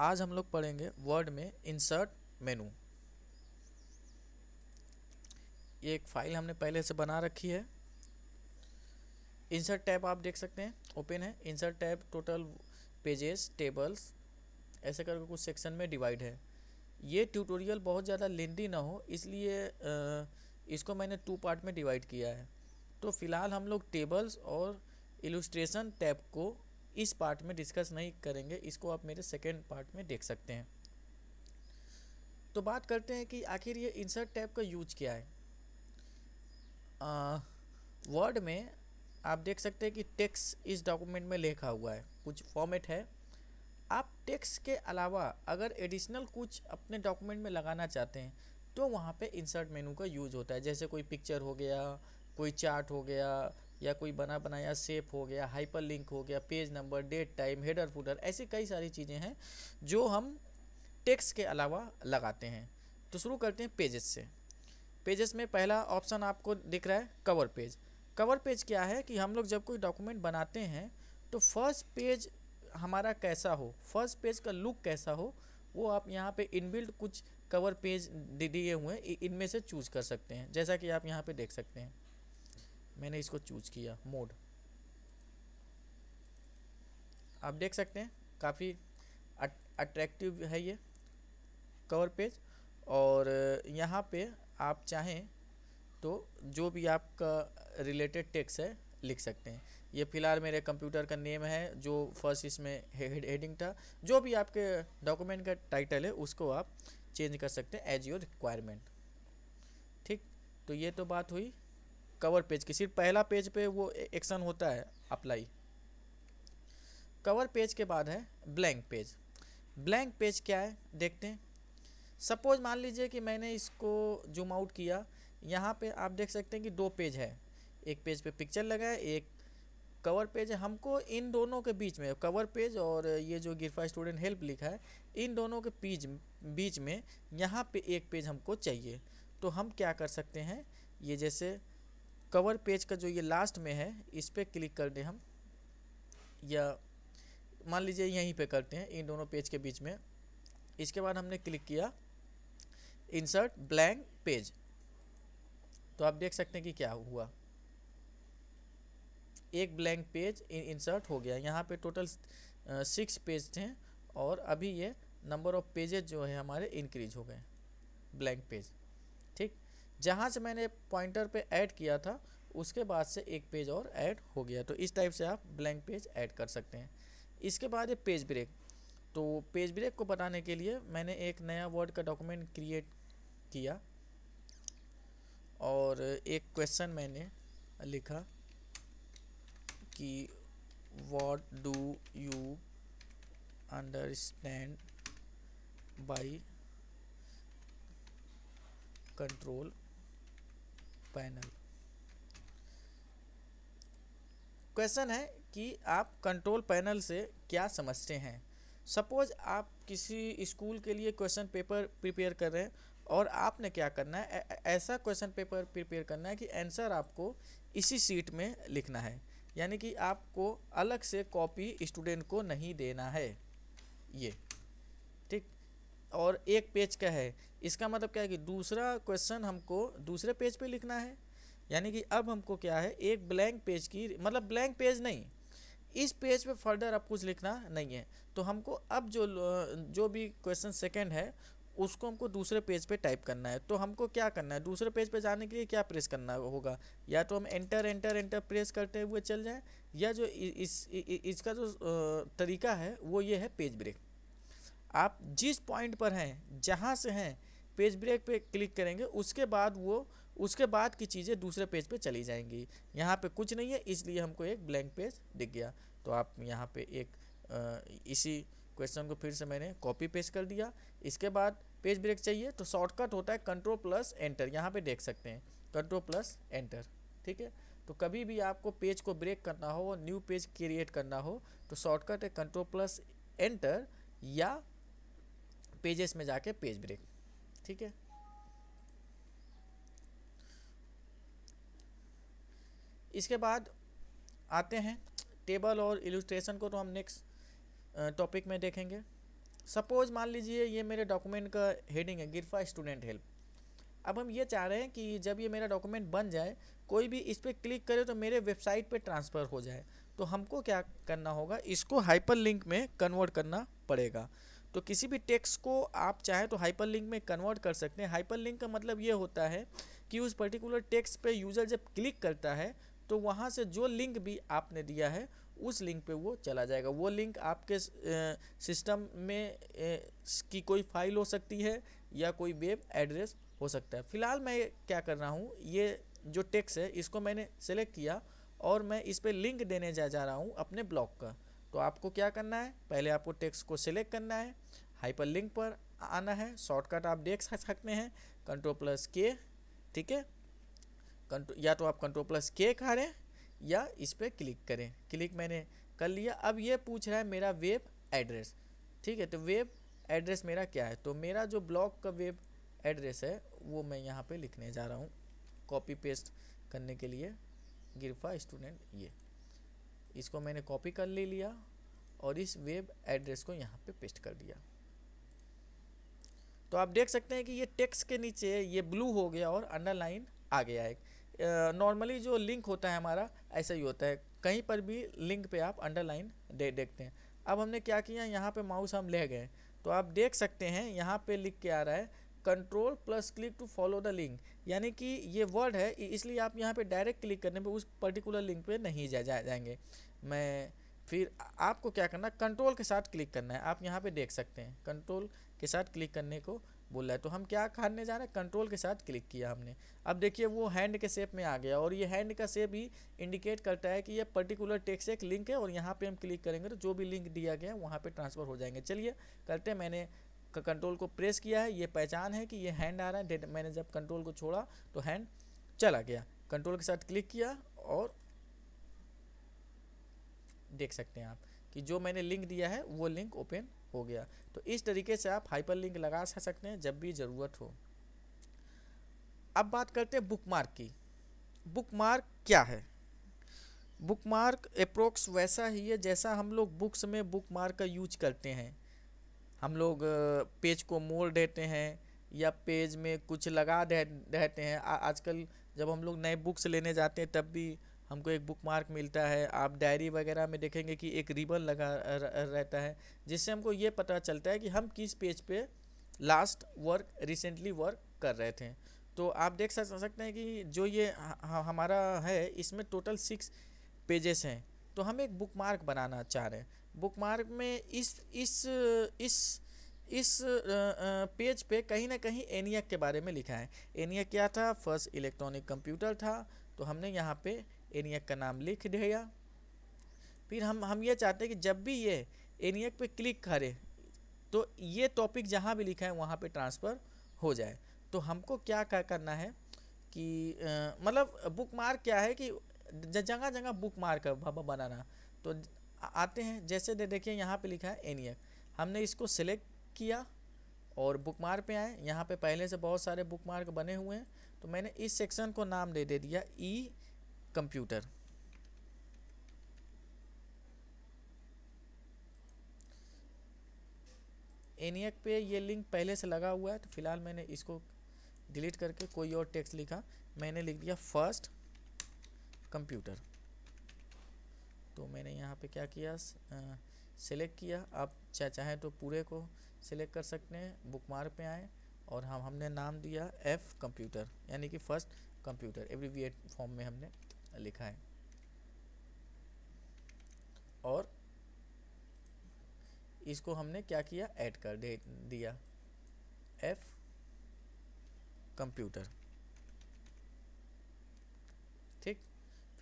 आज हम लोग पढ़ेंगे वर्ड में इंसर्ट मेनू ये एक फाइल हमने पहले से बना रखी है इंसर्ट टैब आप देख सकते हैं ओपन है insert tab total pages tables ऐसे करके कुछ सेक्शन में डिवाइड है ये ट्यूटोरियल बहुत ज़्यादा लेंदी ना हो इसलिए इसको मैंने टू पार्ट में डिवाइड किया है तो फिलहाल हम लोग टेबल्स और इलुस्ट्रेशन टैब को इस पार्ट में डिस्कस नहीं करेंगे इसको आप मेरे सेकेंड पार्ट में देख सकते हैं तो बात करते हैं कि आखिर ये इंसर्ट टैब का यूज क्या है वर्ड में आप देख सकते हैं कि टेक्स इस डॉक्यूमेंट में लिखा हुआ है कुछ फॉर्मेट है आप टेक्स के अलावा अगर एडिशनल कुछ अपने डॉक्यूमेंट में लगाना चाहते हैं तो वहाँ पे इंसर्ट मेनू का यूज होता है जैसे कोई पिक्चर हो गया कोई चार्ट हो गया या कोई बना बनाया सेफ हो गया हाइपर लिंक हो गया page number date time header footer ऐसी कई सारी चीज़ें हैं जो हम टेक्स्ट के अलावा लगाते हैं तो शुरू करते हैं पेजेस से पेजेस में पहला ऑप्शन आपको दिख रहा है कवर पेज कवर पेज क्या है कि हम लोग जब कोई डॉक्यूमेंट बनाते हैं तो फर्स्ट पेज हमारा कैसा हो फर्स्ट पेज का लुक कैसा हो वो आप यहाँ पे इनबिल्ड कुछ कवर पेज दिए हुए हैं इनमें से चूज़ कर सकते हैं जैसा कि आप यहाँ पे देख सकते हैं मैंने इसको चूज किया मोड आप देख सकते हैं काफ़ी अट्रैक्टिव है ये कवर पेज और यहाँ पे आप चाहें तो जो भी आपका रिलेटेड टेक्स है लिख सकते हैं ये फ़िलहाल मेरे कंप्यूटर का नेम है जो फर्स्ट इसमें हेडिंग था जो भी आपके डॉक्यूमेंट का टाइटल है उसको आप चेंज कर सकते हैं एज योर रिक्वायरमेंट ठीक तो ये तो बात हुई कवर पेज की सिर्फ पहला पेज पे वो एक्शन होता है अप्लाई कवर पेज के बाद है ब्लैंक पेज ब्लैंक पेज क्या है देखते हैं सपोज मान लीजिए कि मैंने इसको जूम आउट किया यहाँ पे आप देख सकते हैं कि दो पेज है एक पेज पे पिक्चर लगा है एक कवर पेज है हमको इन दोनों के बीच में कवर पेज और ये जो गिरफा स्टूडेंट हेल्प लिखा है इन दोनों के पीज बीच में यहाँ पे एक पेज हमको चाहिए तो हम क्या कर सकते हैं ये जैसे कवर पेज का जो ये लास्ट में है इस पर क्लिक कर दें हम या मान लीजिए यहीं पे करते हैं इन दोनों पेज के बीच में इसके बाद हमने क्लिक किया इंसर्ट ब्लैंक पेज तो आप देख सकते हैं कि क्या हुआ एक ब्लैंक पेज इंसर्ट हो गया यहाँ पे टोटल सिक्स पेज थे और अभी ये नंबर ऑफ पेजेज जो है हमारे इंक्रीज हो गए ब्लैंक पेज जहाँ से मैंने पॉइंटर पे ऐड किया था उसके बाद से एक पेज और ऐड हो गया तो इस टाइप से आप ब्लैंक पेज ऐड कर सकते हैं इसके बाद ये पेज ब्रेक तो पेज ब्रेक को बताने के लिए मैंने एक नया वर्ड का डॉक्यूमेंट क्रिएट किया और एक क्वेश्चन मैंने लिखा कि what do you understand by control panel question है कि आप कंट्रोल पैनल से क्या समझते हैं सपोज आप किसी स्कूल के लिए क्वेश्चन पेपर प्रिपेयर कर रहे हैं और आपने क्या करना है ऐसा क्वेश्चन पेपर प्रिपेयर करना है कि आंसर आपको इसी सीट में लिखना है यानी कि आपको अलग से कॉपी स्टूडेंट को नहीं देना है ये और एक पेज का है इसका मतलब क्या है कि दूसरा क्वेश्चन हमको दूसरे पेज पे लिखना है यानी कि अब हमको क्या है एक ब्लैंक पेज की मतलब ब्लैंक पेज नहीं इस पेज पे फर्दर अब कुछ लिखना नहीं है तो हमको अब जो जो भी क्वेश्चन सेकंड है उसको हमको दूसरे पेज पे टाइप करना है तो हमको क्या करना है दूसरे पेज पे जाने के लिए क्या प्रेस करना होगा या तो हम एंटर एंटर एंटर प्रेस करते हुए चल जाएं या जो इस, इस इसका जो तरीका है वो ये है पेज ब्रेक आप जिस पॉइंट पर हैं जहाँ से हैं पेज ब्रेक पे क्लिक करेंगे उसके बाद वो उसके बाद की चीज़ें दूसरे पेज पे चली जाएंगी यहाँ पे कुछ नहीं है इसलिए हमको एक ब्लैंक पेज दिख गया तो आप यहाँ पे एक आ, इसी क्वेश्चन को फिर से मैंने कॉपी पेस्ट कर दिया इसके बाद पेज ब्रेक चाहिए तो शॉर्टकट होता है कंट्रोल प्लस एंटर यहाँ पर देख सकते हैं कंट्रोल प्लस एंटर ठीक है तो कभी भी आपको पेज को ब्रेक करना हो न्यू पेज क्रिएट करना हो तो शॉर्टकट है कंट्रोल प्लस एंटर या पेजेस में जाके पेज ब्रेक ठीक है इसके बाद आते हैं टेबल और इलुस्ट्रेशन को तो हम नेक्स्ट टॉपिक में देखेंगे सपोज़ मान लीजिए ये मेरे डॉक्यूमेंट का हेडिंग है गिरफा स्टूडेंट हेल्प अब हम ये चाह रहे हैं कि जब ये मेरा डॉक्यूमेंट बन जाए कोई भी इस पर क्लिक करे तो मेरे वेबसाइट पे ट्रांसफ़र हो जाए तो हमको क्या करना होगा इसको हाइपर लिंक में कन्वर्ट करना पड़ेगा तो किसी भी टेक्स्ट को आप चाहे तो हाइपर लिंक में कन्वर्ट कर सकते हैं हाइपर लिंक का मतलब ये होता है कि उस पर्टिकुलर टेक्स्ट पे यूज़र जब क्लिक करता है तो वहाँ से जो लिंक भी आपने दिया है उस लिंक पे वो चला जाएगा वो लिंक आपके सिस्टम में की कोई फाइल हो सकती है या कोई वेब एड्रेस हो सकता है फ़िलहाल मैं क्या कर रहा हूँ ये जो टेक्स है इसको मैंने सेलेक्ट किया और मैं इस पर लिंक देने जा जा रहा हूँ अपने ब्लॉग का तो आपको क्या करना है पहले आपको टेक्स्ट को सिलेक्ट करना है हाइपर लिंक पर आना है शॉर्टकट आप देख सकते हैं कंट्रोल प्लस के ठीक है कंट्रो या तो आप कंट्रोल प्लस के करें या इस पर क्लिक करें क्लिक मैंने कर लिया अब ये पूछ रहा है मेरा वेब एड्रेस ठीक है तो वेब एड्रेस मेरा क्या है तो मेरा जो ब्लॉग का वेब एड्रेस है वो मैं यहाँ पे लिखने जा रहा हूँ कॉपी पेस्ट करने के लिए गिरफा स्टूडेंट ये इसको मैंने कॉपी कर ले लिया और इस वेब एड्रेस को यहाँ पे पेस्ट कर दिया तो आप देख सकते हैं कि ये टेक्स के नीचे ये ब्लू हो गया और अंडरलाइन आ गया है नॉर्मली जो लिंक होता है हमारा ऐसा ही होता है कहीं पर भी लिंक पे आप अंडरलाइन दे देखते हैं अब हमने क्या किया यहाँ पे माउस हम ले गए तो आप देख सकते हैं यहाँ पे लिख के आ रहा है control plus click to follow the link यानी कि ये वर्ड है इसलिए आप यहाँ पे डायरेक्ट क्लिक करने पे उस पर्टिकुलर लिंक पे नहीं जा, जा जाएंगे मैं फिर आपको क्या करना कंट्रोल के साथ क्लिक करना है आप यहाँ पे देख सकते हैं कंट्रोल के साथ क्लिक करने को बोल रहा है तो हम क्या करने जा रहे हैं कंट्रोल के साथ क्लिक किया हमने अब देखिए वो हैंड के सेप में आ गया और ये हैंड का सेप ही इंडिकेट करता है कि ये पर्टिकुलर टेक्स एक लिंक है और यहाँ पे हम क्लिक करेंगे तो जो भी लिंक दिया गया है वहाँ पर ट्रांसफ़र हो जाएंगे चलिए करते हैं मैंने कंट्रोल को प्रेस किया है ये पहचान है कि ये हैंड आ रहा है मैंने जब कंट्रोल को छोड़ा तो हैंड चला गया कंट्रोल के साथ क्लिक किया और देख सकते हैं आप कि जो मैंने लिंक दिया है वो लिंक ओपन हो गया तो इस तरीके से आप हाइपर लिंक लगा सकते हैं जब भी ज़रूरत हो अब बात करते हैं बुकमार्क की बुकमार्क क्या है बुकमार्क अप्रोक्स वैसा ही है जैसा हम लोग बुक्स में बुकमार्क का यूज करते हैं हम लोग पेज को मोड़ देते हैं या पेज में कुछ लगा दे रहते हैं आजकल जब हम लोग नए बुक्स लेने जाते हैं तब भी हमको एक बुक मार्क मिलता है आप डायरी वगैरह में देखेंगे कि एक रिबन लगा रहता है जिससे हमको ये पता चलता है कि हम किस पेज पे लास्ट वर्क रिसेंटली वर्क कर रहे थे तो आप देख सकते हैं कि जो ये हमारा है इसमें टोटल सिक्स पेजेस हैं तो हम एक बुक मार्क बनाना चाह रहे हैं बुक मार्क में इस इस इस इस पेज पे कहीं ना कहीं एनियक के बारे में लिखा है एनियक क्या था फर्स्ट इलेक्ट्रॉनिक कंप्यूटर था तो हमने यहाँ पे एनियक का नाम लिख देगा फिर हम हम ये चाहते हैं कि जब भी ये एनियक पे क्लिक करे तो ये टॉपिक जहाँ भी लिखा है वहाँ पे ट्रांसफ़र हो जाए तो हमको क्या क्या करना है कि आ, मतलब बुक मार्क क्या है कि जगह जगह बुक मार्क बनाना तो आते हैं जैसे दे देखिए यहाँ पे लिखा है एनियक हमने इसको सिलेक्ट किया और बुक मार्क पर आए यहाँ पर पहले से बहुत सारे बुक मार्क बने हुए हैं तो मैंने इस सेक्शन को नाम दे दे दिया ई e कंप्यूटर एनियक पे ये लिंक पहले से लगा हुआ है तो फिलहाल मैंने इसको डिलीट करके कोई और टेक्स्ट लिखा मैंने लिख दिया फर्स्ट कंप्यूटर तो मैंने यहाँ पे क्या किया सेलेक्ट किया आप चाहे चाहें तो पूरे को सिलेक्ट कर सकते हैं बुक मार्क पे आएँ और हम हमने नाम दिया एफ़ कंप्यूटर यानी कि फ़र्स्ट कंप्यूटर एवरी फॉर्म में हमने लिखा है और इसको हमने क्या किया ऐड कर दे दिया एफ कंप्यूटर ठीक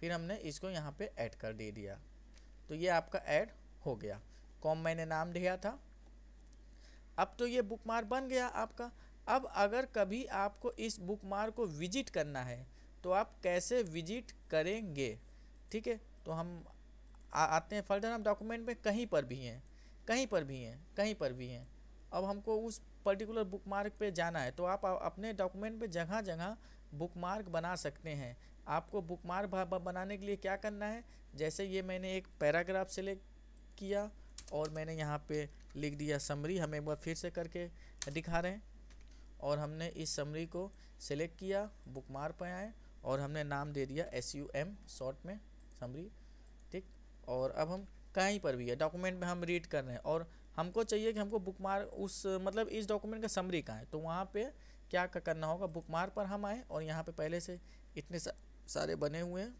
फिर हमने इसको यहाँ पे ऐड कर दे दिया तो ये आपका ऐड हो गया कॉम मैंने नाम दिया था अब तो ये बुकमार्क बन गया आपका अब अगर कभी आपको इस बुकमार्क को विजिट करना है तो आप कैसे विजिट करेंगे ठीक है तो हम आ, आते हैं फर्दर हम डॉक्यूमेंट में कहीं पर भी हैं कहीं पर भी हैं कहीं पर भी हैं अब हमको उस पर्टिकुलर बुक पे पर जाना है तो आप अपने डॉक्यूमेंट में जगह जगह बुक बना सकते हैं आपको बुक मार्क बनाने के लिए क्या करना है जैसे ये मैंने एक पैराग्राफ सेलेक्ट किया और मैंने यहाँ पे लिख दिया समरी हम एक बार फिर से करके दिखा रहे हैं और हमने इस समरी को सिलेक्ट किया बुक मार्क पर आए और हमने नाम दे दिया एस यू एम शॉर्ट में समरी ठीक और अब हम कहीं पर भी है डॉक्यूमेंट में हम रीड कर रहे हैं और हमको चाहिए कि हमको बुक मार्क उस मतलब इस डॉक्यूमेंट का समरी कहाँ है तो वहाँ पे क्या करना होगा बुक मार्क पर हम आएँ और यहाँ पे पहले से इतने सारे बने हुए हैं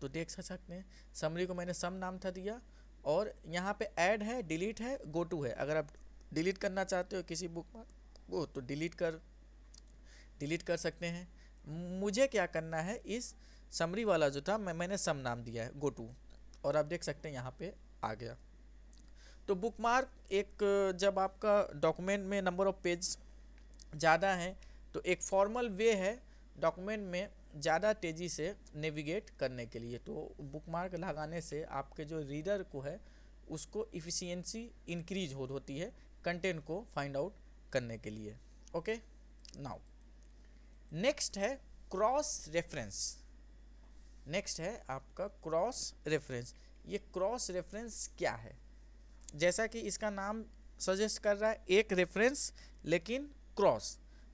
तो देख सकते हैं समरी को मैंने सम नाम था दिया और यहाँ पे ऐड है डिलीट है गो टू है अगर आप डिलीट करना चाहते हो किसी बुक मार्क को तो डिलीट कर डिलीट कर सकते हैं मुझे क्या करना है इस समरी वाला जो था मैं मैंने सम नाम दिया है गो टू और आप देख सकते हैं यहाँ पे आ गया तो बुक मार्क एक जब आपका डॉक्यूमेंट में नंबर ऑफ पेज ज़्यादा है तो एक फॉर्मल वे है डॉक्यूमेंट में ज़्यादा तेज़ी से नेविगेट करने के लिए तो बुकमार्क लगाने से आपके जो रीडर को है उसको इफ़िशियंसी इंक्रीज हो होती है कंटेंट को फाइंड आउट करने के लिए ओके नाउ नेक्स्ट है क्रॉस रेफरेंस नेक्स्ट है आपका क्रॉस रेफरेंस ये क्रॉस रेफरेंस क्या है जैसा कि इसका नाम सजेस्ट कर रहा है एक रेफरेंस लेकिन क्रॉस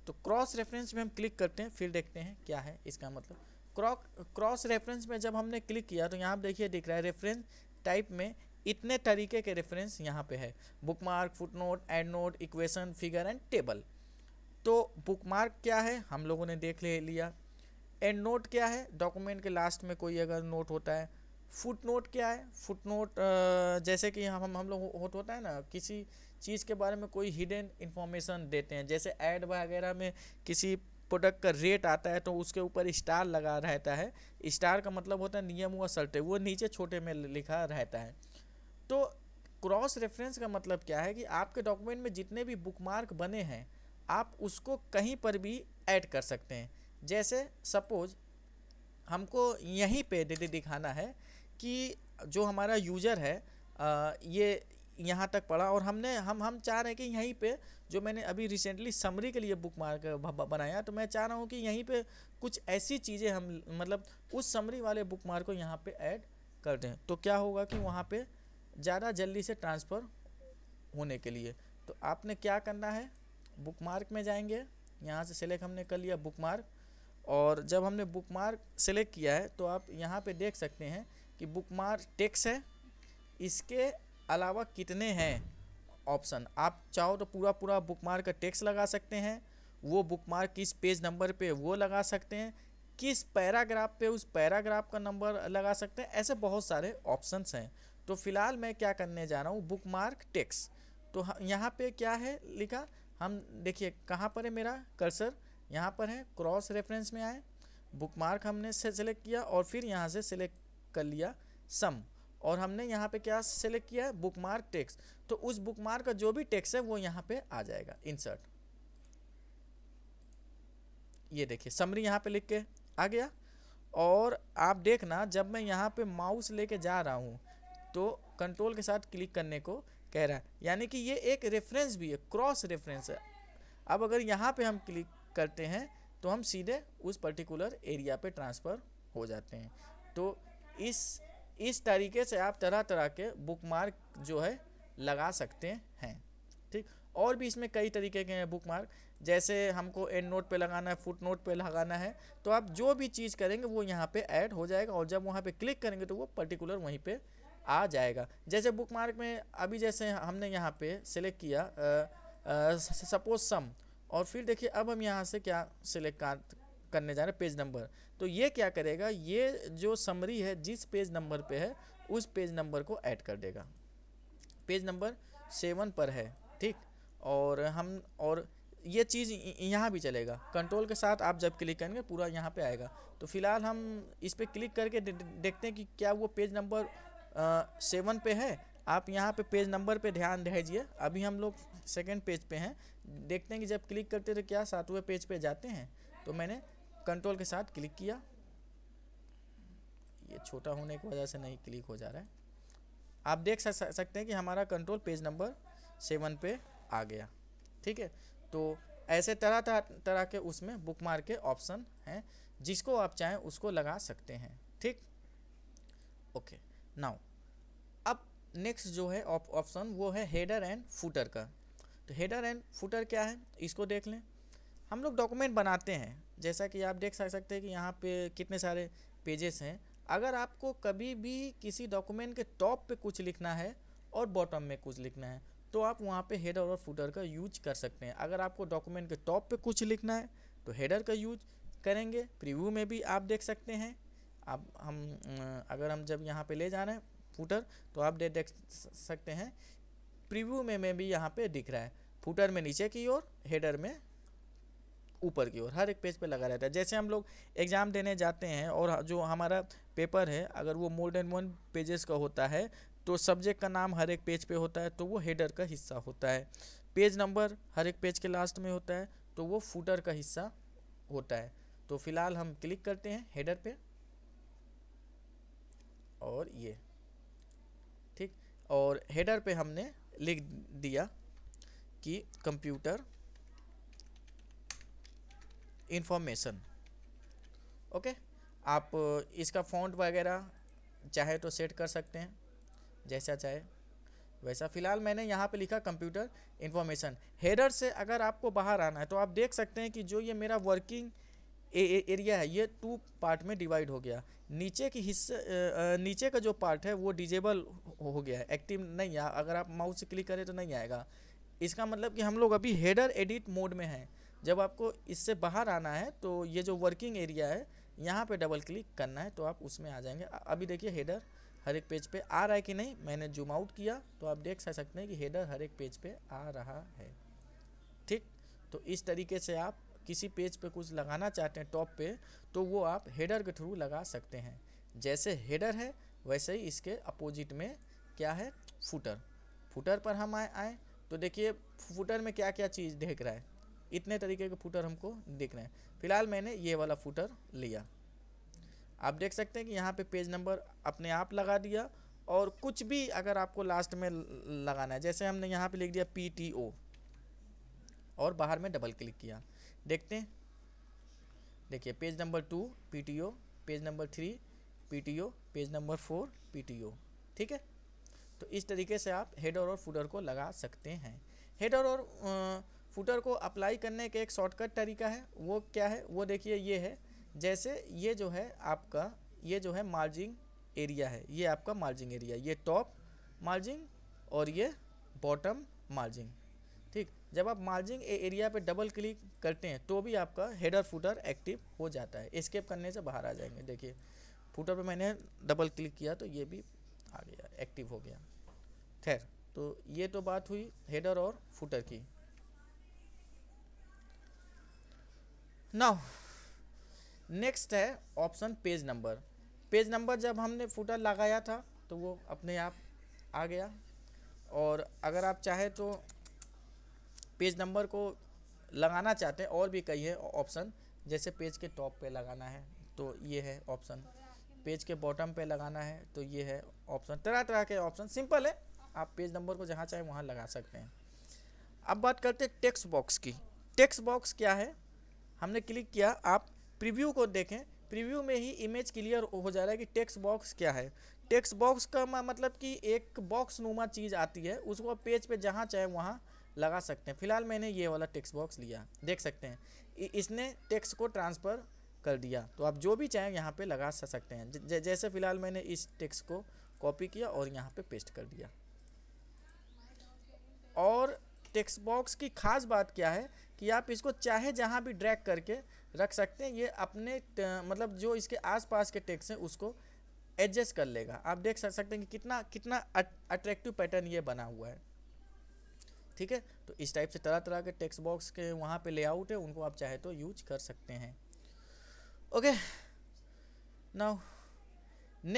तो क्रॉस रेफरेंस में हम क्लिक करते हैं फिर देखते हैं क्या है इसका मतलब क्रॉस रेफरेंस में जब हमने क्लिक किया तो यहाँ देखिए दिख रहा है रेफरेंस टाइप में इतने तरीके के रेफरेंस यहाँ पे है bookmark footnote footnote endnote equation figure and table तो बुकमार्क क्या है हम लोगों ने देख ले लिया एंड नोट क्या है डॉक्यूमेंट के लास्ट में कोई अगर नोट होता है फुट नोट क्या है फुट नोट जैसे कि हम हम, हम लोग होट होता है ना किसी चीज़ के बारे में कोई हिडन इन्फॉर्मेशन देते हैं जैसे ऐड वगैरह में किसी प्रोडक्ट का रेट आता है तो उसके ऊपर स्टार लगा रहता है स्टार का मतलब होता है नियम व सल्टे वो नीचे छोटे में लिखा रहता है तो क्रॉस रेफरेंस का मतलब क्या है कि आपके डॉक्यूमेंट में जितने भी बुकमार्क बने हैं आप उसको कहीं पर भी ऐड कर सकते हैं जैसे सपोज हमको यहीं पे दे दिखाना है कि जो हमारा यूज़र है आ, ये यहाँ तक पढ़ा और हमने हम हम चाह रहे हैं कि यहीं पे जो मैंने अभी रिसेंटली समरी के लिए बुक मार्क बनाया तो मैं चाह रहा हूँ कि यहीं पे कुछ ऐसी चीज़ें हम मतलब उस समरी वाले बुक मार्क को यहाँ पे ऐड कर दें तो क्या होगा कि वहाँ पे ज़्यादा जल्दी से ट्रांसफ़र होने के लिए तो आपने क्या करना है बुक मार्क में जाएंगे यहाँ से सेलेक्ट हमने कर लिया बुक मार्क और जब हमने बुक मार्क सेलेक्ट किया है तो आप यहाँ पे देख सकते हैं कि बुक मार्क टेक्स है इसके अलावा कितने हैं ऑप्शन आप चाहो तो पूरा पूरा बुक मार्क का टेक्स लगा सकते हैं वो बुक मार्क किस पेज नंबर पे वो लगा सकते हैं किस पैराग्राफ पे उस पैराग्राफ का नंबर लगा सकते हैं ऐसे बहुत सारे ऑप्शंस हैं तो फिलहाल मैं क्या करने जा रहा हूँ बुक मार्क टेक्स तो यहाँ पे क्या है लिखा हम देखिए कहाँ पर है मेरा कर्सर यहाँ पर है क्रॉस रेफरेंस में आए बुक मार्क हमने से सेलेक्ट किया और फिर यहाँ से सेलेक्ट कर लिया सम और हमने यहाँ पे क्या सेलेक्ट किया है बुक मार्क टेक्स तो उस बुक मार्क का जो भी टेक्स है वो यहाँ पे आ जाएगा इंसर्ट ये देखिए समरी यहाँ पे लिख के आ गया और आप देखना जब मैं यहाँ पे माउस लेके जा रहा हूँ तो कंट्रोल के साथ क्लिक करने को कह रहा है यानी कि ये एक रेफरेंस भी है क्रॉस रेफरेंस है अब अगर यहाँ पे हम क्लिक करते हैं तो हम सीधे उस पर्टिकुलर एरिया पे ट्रांसफ़र हो जाते हैं तो इस इस तरीके से आप तरह तरह के बुक मार्क जो है लगा सकते हैं ठीक और भी इसमें कई तरीके के हैं बुक मार्क जैसे हमको एंड नोट पे लगाना है फुट नोट पे लगाना है तो आप जो भी चीज़ करेंगे वो यहाँ पे ऐड हो जाएगा और जब वहाँ पे क्लिक करेंगे तो वो पर्टिकुलर वहीं पे आ जाएगा जैसे बुक मार्क में अभी जैसे हमने यहाँ पे सिलेक्ट किया सपोज सम और फिर देखिए अब हम यहाँ से क्या सिलेक्ट करने जा रहे हैं पेज नंबर तो ये क्या करेगा ये जो समरी है जिस पेज नंबर पे है उस पेज नंबर को ऐड कर देगा पेज नंबर सेवन पर है ठीक और हम और ये चीज़ यहाँ भी चलेगा कंट्रोल के साथ आप जब क्लिक करेंगे पूरा यहाँ पे आएगा तो फिलहाल हम इस पर क्लिक करके देखते हैं कि क्या वो पेज नंबर सेवन पे है आप यहाँ पे पेज नंबर पे ध्यान दीजिए अभी हम लोग सेकंड पेज पे हैं देखते हैं कि जब क्लिक करते तो क्या सातवें पेज पे जाते हैं तो मैंने कंट्रोल के साथ क्लिक किया ये छोटा होने की वजह से नहीं क्लिक हो जा रहा है आप देख सकते हैं कि हमारा कंट्रोल पेज नंबर सेवन पे आ गया ठीक है तो ऐसे तरह तरह तरह के उसमें बुक मार के ऑप्शन हैं जिसको आप चाहें उसको लगा सकते हैं ठीक ओके नाउ अब नेक्स्ट जो है ऑप्शन वो है हेडर एंड फूटर का तो हेडर एंड फूटर क्या है इसको देख लें हम लोग डॉक्यूमेंट बनाते हैं जैसा कि आप देख सकते हैं कि यहाँ पे कितने सारे पेजेस हैं अगर आपको कभी भी किसी डॉक्यूमेंट के टॉप पे कुछ लिखना है और बॉटम में कुछ लिखना है तो आप वहाँ पे हेडर और फूटर का यूज कर सकते हैं अगर आपको डॉक्यूमेंट के टॉप पे कुछ लिखना है तो हेडर का यूज करेंगे प्रीव्यू में भी आप देख सकते हैं आप हम अगर हम जब यहाँ पे ले जा रहे हैं फूटर तो आप दे देख सकते हैं प्रीव्यू में में भी यहाँ पे दिख रहा है फूटर में नीचे की ओर हेडर में ऊपर की ओर हर एक पेज पे लगा रहता है जैसे हम लोग एग्ज़ाम देने जाते हैं और जो हमारा पेपर है अगर वो मोर देन वन पेजेस का होता है तो सब्जेक्ट का नाम हर एक पेज पे होता है तो वो हेडर का हिस्सा होता है पेज नंबर हर एक पेज के लास्ट में होता है तो वो फूटर का हिस्सा होता है तो फिलहाल हम क्लिक करते हैं हेडर पे और ये ठीक और हेडर पे हमने लिख दिया कि कंप्यूटर इंफॉर्मेशन ओके आप इसका फॉन्ट वगैरह चाहे तो सेट कर सकते हैं जैसा चाहे वैसा फ़िलहाल मैंने यहाँ पे लिखा कंप्यूटर इन्फॉर्मेशन हेडर से अगर आपको बाहर आना है तो आप देख सकते हैं कि जो ये मेरा वर्किंग एरिया है ये टू पार्ट में डिवाइड हो गया नीचे की हिस्से नीचे का जो पार्ट है वो डिजेबल हो गया है एक्टिव नहीं है अगर आप माउस से क्लिक करें तो नहीं आएगा इसका मतलब कि हम लोग अभी हेडर एडिट मोड में हैं जब आपको इससे बाहर आना है तो ये जो वर्किंग एरिया है यहाँ पे डबल क्लिक करना है तो आप उसमें आ जाएंगे अभी देखिए हेडर हर एक पेज पे आ रहा है कि नहीं मैंने जूम आउट किया तो आप देख सकते हैं कि हेडर हर एक पेज पे आ रहा है ठीक तो इस तरीके से आप किसी पेज पे कुछ लगाना चाहते हैं टॉप पे तो वो आप हेडर के थ्रू लगा सकते हैं जैसे हेडर है वैसे ही इसके अपोजिट में क्या है फुटर फुटर पर हम आए आए तो देखिए फुटर में क्या क्या चीज़ देख रहा है इतने तरीके के फुटर हमको दिख रहे हैं फिलहाल मैंने ये वाला फुटर लिया आप देख सकते हैं कि यहाँ पे पेज नंबर अपने आप लगा दिया और कुछ भी अगर आपको लास्ट में लगाना है जैसे हमने यहाँ पे लिख दिया पी टी ओ और बाहर में डबल क्लिक किया देखते हैं देखिए page number two PTO page number three PTO page number four PTO ठीक है तो इस तरीके से आप हेडर और फुटर को लगा सकते हैं हेडर और फुटर को अप्लाई करने के एक शॉर्टकट तरीका है वो क्या है वो देखिए ये है जैसे ये जो है आपका ये जो है मार्जिंग एरिया है ये आपका मार्जिंग एरिया ये टॉप मार्जिंग और ये बॉटम मार्जिंग जब आप मार्जिंग एरिया पे डबल क्लिक करते हैं तो भी आपका हेडर फूटर एक्टिव हो जाता है स्केप करने से बाहर आ जाएंगे देखिए फूटर पे मैंने डबल क्लिक किया तो ये भी आ गया एक्टिव हो गया खैर तो ये तो बात हुई हेडर और फूटर की नाउ नेक्स्ट है option page number page number जब हमने फूटर लगाया था तो वो अपने आप आ गया और अगर आप चाहे तो पेज नंबर को लगाना चाहते हैं और भी कई है ऑप्शन जैसे पेज के टॉप पे लगाना है तो ये है ऑप्शन पेज के बॉटम पे लगाना है तो ये है ऑप्शन तरह तरह के ऑप्शन सिंपल है आप पेज नंबर को जहाँ चाहे वहाँ लगा सकते हैं अब बात करते हैं टेक्स्ट बॉक्स की टेक्स्ट बॉक्स क्या है हमने क्लिक किया आप प्रीव्यू को देखें प्रीव्यू में ही इमेज क्लियर हो जा रहा है कि टेक्स्ट बॉक्स क्या है टेक्स्ट बॉक्स का मतलब कि एक बॉक्स नुमा चीज़ आती है उसको पेज पे जहाँ चाहे वहाँ लगा सकते हैं फिलहाल मैंने ये वाला टेक्स्ट बॉक्स लिया देख सकते हैं इसने टेक्स्ट को ट्रांसफ़र कर दिया तो आप जो भी चाहें यहाँ पे लगा सकते हैं ज, जैसे फ़िलहाल मैंने इस टेक्स्ट को कॉपी किया और यहाँ पे पेस्ट कर दिया और टेक्स्ट बॉक्स की ख़ास बात क्या है कि आप इसको चाहे जहाँ भी ड्रैग करके रख सकते हैं ये अपने मतलब जो इसके आसपास के टेक्स हैं उसको एडजस्ट कर लेगा आप देख सकते हैं कि कितना कितना अट्रैक्टिव पैटर्न ये बना हुआ है ठीक है तो इस टाइप से तरह तरह के टेक्स्ट बॉक्स के वहाँ पे लेआउट है उनको आप चाहे तो यूज कर सकते हैं ओके नाउ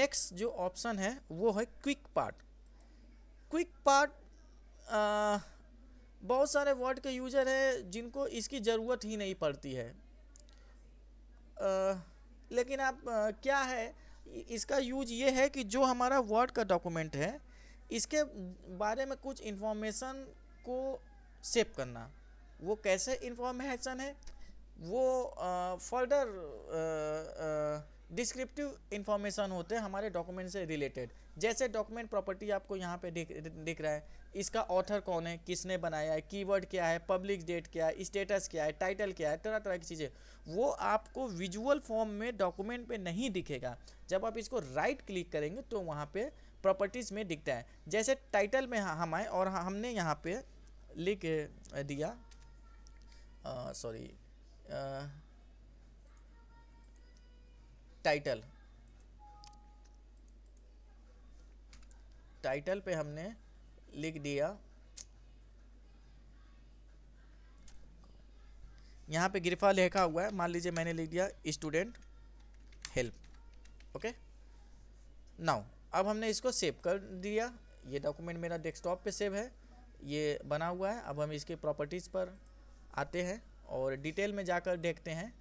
नेक्स्ट जो ऑप्शन है वो है क्विक पार्ट क्विक पार्ट बहुत सारे वर्ड के यूजर हैं जिनको इसकी ज़रूरत ही नहीं पड़ती है आ, लेकिन आप आ, क्या है इसका यूज ये है कि जो हमारा वर्ड का डॉक्यूमेंट है इसके बारे में कुछ इन्फॉर्मेशन को सेव करना वो कैसे इंफॉर्मेशन है वो फर्दर डिस्क्रिप्टिव इन्फॉर्मेशन होते हैं हमारे डॉक्यूमेंट से रिलेटेड जैसे डॉक्यूमेंट प्रॉपर्टी आपको यहाँ पे दिख रहा है इसका ऑथर कौन है किसने बनाया है कीवर्ड क्या है पब्लिक डेट क्या है स्टेटस क्या है टाइटल क्या है तरह तरह की चीज़ें वो आपको विजुअल फॉर्म में डॉक्यूमेंट पे नहीं दिखेगा जब आप इसको राइट क्लिक करेंगे तो वहाँ पर प्रॉपर्टीज़ में दिखता है जैसे टाइटल में हम आए और हमने यहाँ पर लिख दिया सॉरी टाइटल टाइटल पे हमने लिख दिया यहाँ पे गिरफा लिखा हुआ है मान लीजिए मैंने लिख दिया स्टूडेंट हेल्प ओके नाउ अब हमने इसको सेव कर दिया ये डॉक्यूमेंट मेरा डेस्कटॉप पे सेव है ये बना हुआ है अब हम इसके प्रॉपर्टीज़ पर आते हैं और डिटेल में जाकर देखते हैं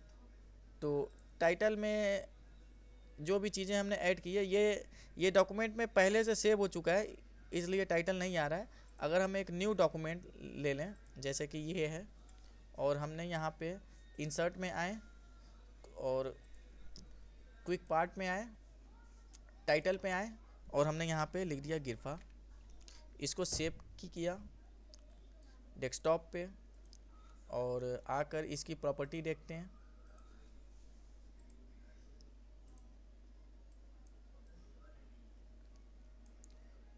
तो टाइटल में जो भी चीज़ें हमने ऐड की है ये ये डॉक्यूमेंट में पहले से सेव हो चुका है इसलिए टाइटल नहीं आ रहा है अगर हम एक न्यू डॉक्यूमेंट ले लें जैसे कि ये है और हमने यहाँ पे इंसर्ट में आए और क्विक पार्ट में आए टाइटल पे आए और हमने यहाँ पे लिख दिया गिरफा इसको सेव की किया डेस्कटॉप पे और आकर इसकी प्रॉपर्टी देखते हैं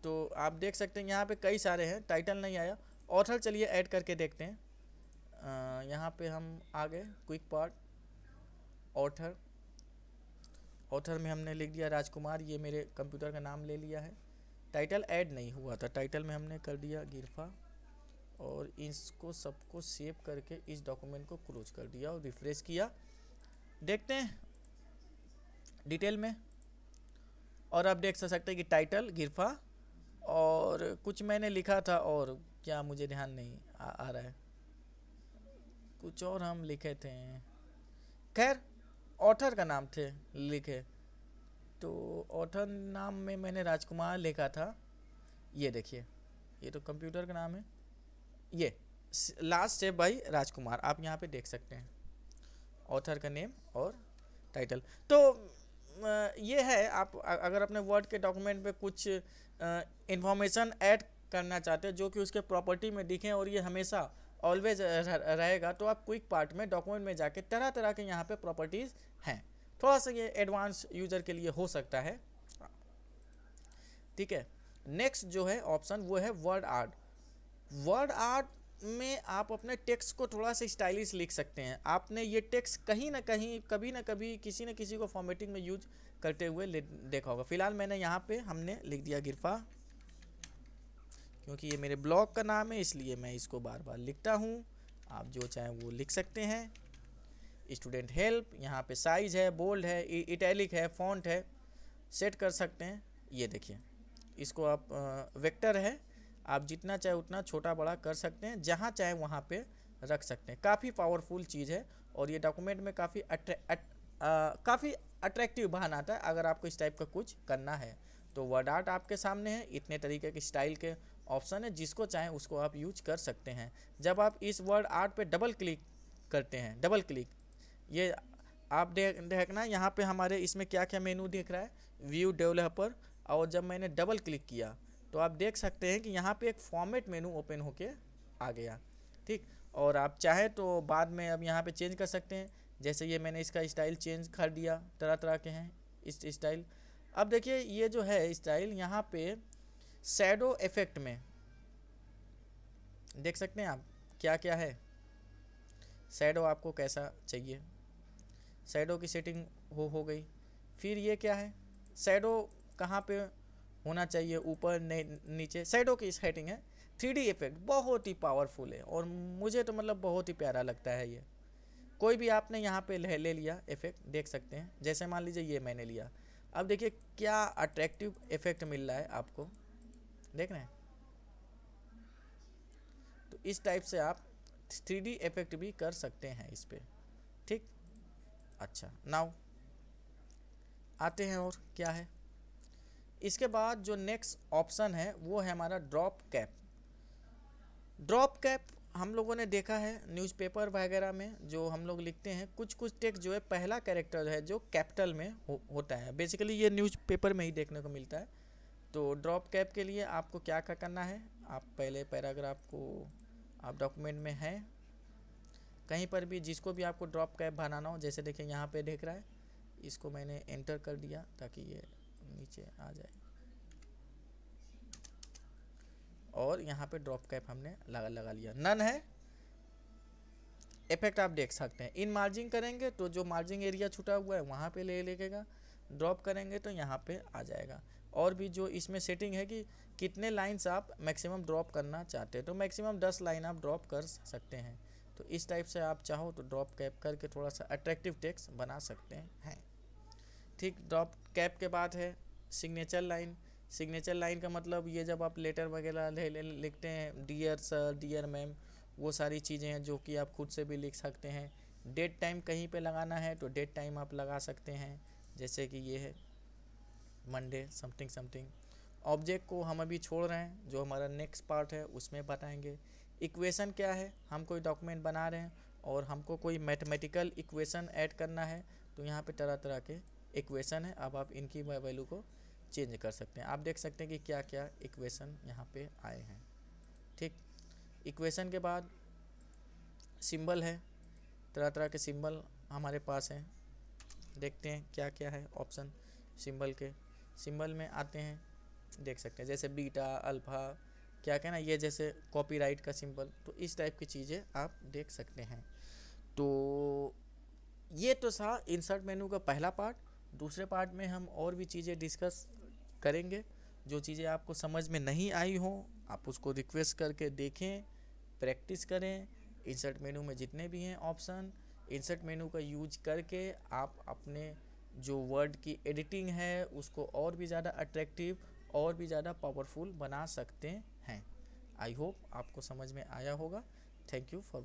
तो आप देख सकते हैं यहाँ पे कई सारे हैं टाइटल नहीं आया ऑथर चलिए ऐड करके देखते हैं आ, यहाँ पे हम आ गए क्विक पार्ट ऑथर ऑथर में हमने लिख दिया राजकुमार ये मेरे कंप्यूटर का नाम ले लिया है टाइटल ऐड नहीं हुआ था टाइटल में हमने कर दिया गिरफा और इसको सबको सेव करके इस डॉक्यूमेंट को क्लोज कर दिया और रिफ्रेश किया देखते हैं डिटेल में और आप देख सकते हैं कि टाइटल गिरफा और कुछ मैंने लिखा था और क्या मुझे ध्यान नहीं आ, आ रहा है कुछ और हम लिखे थे खैर ऑथर का नाम थे लिखे तो ऑथर नाम में मैंने राजकुमार लिखा था ये देखिए ये तो कंप्यूटर का नाम है ये लास्ट है भाई राजकुमार आप यहाँ पे देख सकते हैं ऑथर का नेम और टाइटल तो ये है आप अगर अपने वर्ड के डॉक्यूमेंट पे कुछ इन्फॉर्मेशन ऐड करना चाहते हैं जो कि उसके प्रॉपर्टी में दिखें और ये हमेशा ऑलवेज रहेगा तो आप क्विक पार्ट में डॉक्यूमेंट में जाके तरह तरह के यहाँ पे प्रॉपर्टीज़ हैं थोड़ा सा ये एडवांस यूजर के लिए हो सकता है ठीक है नेक्स्ट जो है ऑप्शन वो है वर्ड आर्ट वर्ड आर्ट में आप अपने टेक्स्ट को थोड़ा सा स्टाइलिश लिख सकते हैं आपने ये टेक्स्ट कहीं ना कहीं कभी ना कभी किसी न किसी को फॉर्मेटिंग में यूज करते हुए देखा होगा फिलहाल मैंने यहाँ पे हमने लिख दिया गिरफा क्योंकि ये मेरे ब्लॉग का नाम है इसलिए मैं इसको बार बार लिखता हूँ आप जो चाहें वो लिख सकते हैं स्टूडेंट हेल्प यहाँ पे साइज है बोल्ड है इटैलिक है फॉन्ट है सेट कर सकते हैं ये देखिए इसको आप वेक्टर है आप जितना चाहे उतना छोटा बड़ा कर सकते हैं जहाँ चाहे वहाँ पे रख सकते हैं काफ़ी पावरफुल चीज़ है और ये डॉक्यूमेंट में काफ़ी काफ़ी अट्रैक्टिव बहन आता है अगर आपको इस टाइप का कुछ करना है तो वर्ड आर्ट आपके सामने है इतने तरीके के स्टाइल के ऑप्शन है जिसको चाहें उसको आप यूज कर सकते हैं जब आप इस वर्ड आर्ट पर डबल क्लिक करते हैं डबल क्लिक ये आप देख देखना यहाँ पे हमारे इसमें क्या क्या मेनू दिख रहा है व्यू डेवलपर और जब मैंने डबल क्लिक किया तो आप देख सकते हैं कि यहाँ पे एक फॉर्मेट मेनू ओपन होके आ गया ठीक और आप चाहे तो बाद में अब यहाँ पे चेंज कर सकते हैं जैसे ये मैंने इसका स्टाइल चेंज कर दिया तरह तरह के हैं इस स्टाइल अब देखिए ये जो है स्टाइल यहाँ पर सैडो इफेक्ट में देख सकते हैं आप क्या क्या है सैडो आपको कैसा चाहिए शेडो की सेटिंग हो हो गई फिर ये क्या है शेडो कहाँ पे होना चाहिए ऊपर नीचे शेडो की सेटिंग है थ्री इफेक्ट बहुत ही पावरफुल है और मुझे तो मतलब बहुत ही प्यारा लगता है ये कोई भी आपने यहाँ पे ले, ले लिया इफेक्ट देख सकते हैं जैसे मान लीजिए ये मैंने लिया अब देखिए क्या अट्रैक्टिव इफेक्ट मिल रहा है आपको देख रहे हैं तो इस टाइप से आप थ्री इफेक्ट भी कर सकते हैं इस पर ठीक अच्छा नाउ आते हैं और क्या है इसके बाद जो नेक्स्ट ऑप्शन है वो है हमारा ड्रॉप कैप ड्रॉप कैप हम लोगों ने देखा है न्यूज़पेपर वगैरह में जो हम लोग लिखते हैं कुछ कुछ टेक्स्ट जो है पहला कैरेक्टर है जो कैपिटल में हो, होता है बेसिकली ये न्यूज़पेपर में ही देखने को मिलता है तो ड्रॉप कैप के लिए आपको क्या करना है आप पहले पैराग्राफ को आप डॉक्यूमेंट में हैं कहीं पर भी जिसको भी आपको ड्रॉप कैप बनाना हो जैसे देखें यहाँ पे देख रहा है इसको मैंने एंटर कर दिया ताकि ये नीचे आ जाए और यहाँ पे ड्रॉप कैप हमने लगा लगा लिया नन है इफेक्ट आप देख सकते हैं इन मार्जिंग करेंगे तो जो मार्जिंग एरिया छुटा हुआ है वहाँ पे ले लेगा ड्रॉप करेंगे तो यहाँ पे आ जाएगा और भी जो इसमें सेटिंग है कि कितने लाइंस आप मैक्सिमम ड्रॉप करना चाहते हैं तो मैक्सिमम दस लाइन आप ड्रॉप कर सकते हैं तो इस टाइप से आप चाहो तो ड्रॉप कैप करके थोड़ा सा अट्रैक्टिव टेक्स बना सकते हैं ठीक ड्रॉप कैप के बाद है सिग्नेचर लाइन सिग्नेचर लाइन का मतलब ये जब आप लेटर वगैरह ले, ले, लिखते हैं डियर सर डियर मैम वो सारी चीज़ें हैं जो कि आप खुद से भी लिख सकते हैं डेट टाइम कहीं पे लगाना है तो डेट टाइम आप लगा सकते हैं जैसे कि ये है मंडे समथिंग समथिंग ऑब्जेक्ट को हम अभी छोड़ रहे हैं जो हमारा नेक्स्ट पार्ट है उसमें बताएंगे इक्वेशन क्या है हम कोई डॉक्यूमेंट बना रहे हैं और हमको कोई मैथमेटिकल इक्वेशन ऐड करना है तो यहाँ पे तरह तरह के इक्वेशन है अब आप इनकी वैल्यू को चेंज कर सकते हैं आप देख सकते हैं कि क्या क्या इक्वेशन यहाँ पे आए हैं ठीक इक्वेशन के बाद सिंबल है तरह तरह के सिंबल हमारे पास हैं देखते हैं क्या क्या है ऑप्शन सिंबल के सिंबल में आते हैं देख सकते हैं जैसे बीटा अल्फ़ा क्या कहना ये जैसे कॉपीराइट का सिंबल तो इस टाइप की चीज़ें आप देख सकते हैं तो ये तो था इंसर्ट मेनू का पहला पार्ट दूसरे पार्ट में हम और भी चीज़ें डिस्कस करेंगे जो चीज़ें आपको समझ में नहीं आई हों आप उसको रिक्वेस्ट करके देखें प्रैक्टिस करें इंसर्ट मेनू में जितने भी हैं ऑप्शन इंसर्ट मेनू का यूज करके आप अपने जो वर्ड की एडिटिंग है उसको और भी ज़्यादा अट्रैक्टिव और भी ज़्यादा पावरफुल बना सकते हैं आई होप आपको समझ में आया होगा थैंक यू फॉर